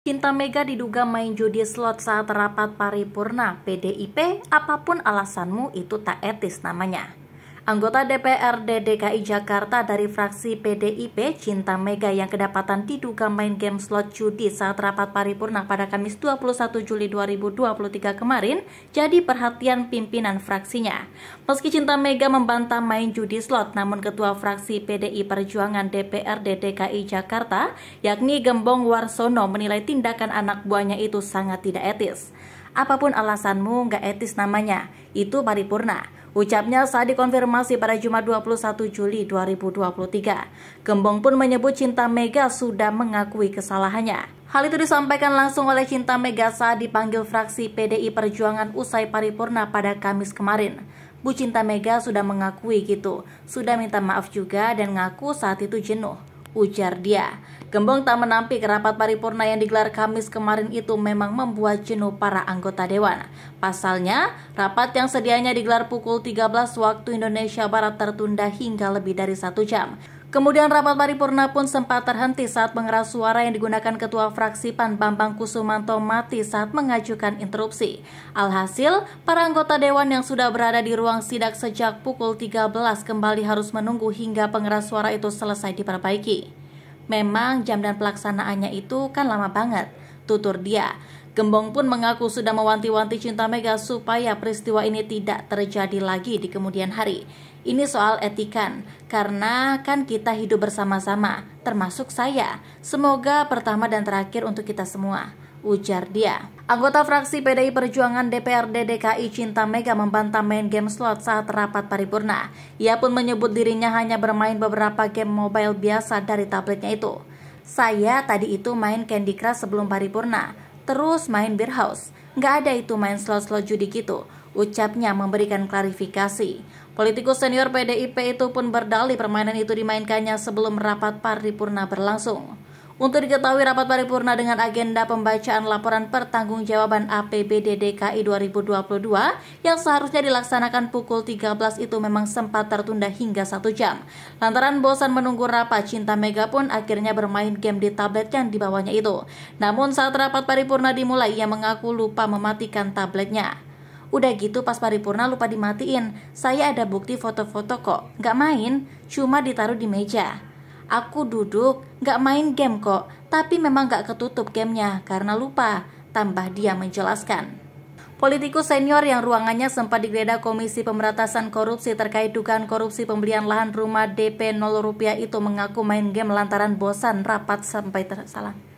Kinta Mega diduga main judi slot saat rapat paripurna PDIP, apapun alasanmu itu tak etis namanya. Anggota DPRD DKI Jakarta dari fraksi PDIP, Cinta Mega yang kedapatan diduga main game slot judi saat rapat paripurna pada Kamis 21 Juli 2023 kemarin, jadi perhatian pimpinan fraksinya. Meski Cinta Mega membantah main judi slot, namun Ketua Fraksi PDI Perjuangan DPRD DKI Jakarta, yakni Gembong Warsono menilai tindakan anak buahnya itu sangat tidak etis. Apapun alasanmu, nggak etis namanya. Itu paripurna. Ucapnya saat dikonfirmasi pada Jumat 21 Juli 2023. Gembong pun menyebut Cinta Mega sudah mengakui kesalahannya. Hal itu disampaikan langsung oleh Cinta Mega saat dipanggil fraksi PDI Perjuangan usai paripurna pada Kamis kemarin. Bu Cinta Mega sudah mengakui gitu, sudah minta maaf juga dan ngaku saat itu jenuh ujar dia. Gembong tak menampik rapat paripurna yang digelar Kamis kemarin itu memang membuat jenuh para anggota dewan. Pasalnya, rapat yang sedianya digelar pukul 13 waktu Indonesia Barat tertunda hingga lebih dari satu jam. Kemudian rapat paripurna pun sempat terhenti saat pengeras suara yang digunakan Ketua Fraksi PAN Bambang Kusumanto mati saat mengajukan interupsi. Alhasil, para anggota Dewan yang sudah berada di ruang sidak sejak pukul 13 kembali harus menunggu hingga pengeras suara itu selesai diperbaiki. Memang jam dan pelaksanaannya itu kan lama banget, tutur dia. Gembong pun mengaku sudah mewanti-wanti Cinta Mega supaya peristiwa ini tidak terjadi lagi di kemudian hari. Ini soal etikan, karena kan kita hidup bersama-sama, termasuk saya. Semoga pertama dan terakhir untuk kita semua, ujar dia. Anggota fraksi PDI Perjuangan DPRD DKI Cinta Mega membantah main game slot saat rapat paripurna. Ia pun menyebut dirinya hanya bermain beberapa game mobile biasa dari tabletnya itu. Saya tadi itu main Candy Crush sebelum paripurna terus main beer house. Nggak ada itu main slot-slot judi gitu, ucapnya memberikan klarifikasi. Politikus senior PDIP itu pun berdalih permainan itu dimainkannya sebelum rapat paripurna berlangsung untuk diketahui rapat paripurna dengan agenda pembacaan laporan pertanggungjawaban APBD DKI 2022 yang seharusnya dilaksanakan pukul 13 itu memang sempat tertunda hingga satu jam. Lantaran bosan menunggu rapat, Cinta Mega pun akhirnya bermain game di tablet yang dibawanya itu. Namun saat rapat paripurna dimulai, ia mengaku lupa mematikan tabletnya. Udah gitu pas paripurna lupa dimatiin, saya ada bukti foto-foto kok, nggak main, cuma ditaruh di meja. Aku duduk, gak main game kok, tapi memang gak ketutup gamenya karena lupa, tambah dia menjelaskan. Politikus senior yang ruangannya sempat digeledah Komisi Pemberantasan Korupsi terkait dugaan korupsi pembelian lahan rumah DP 0 rupiah itu mengaku main game lantaran bosan rapat sampai tersalah.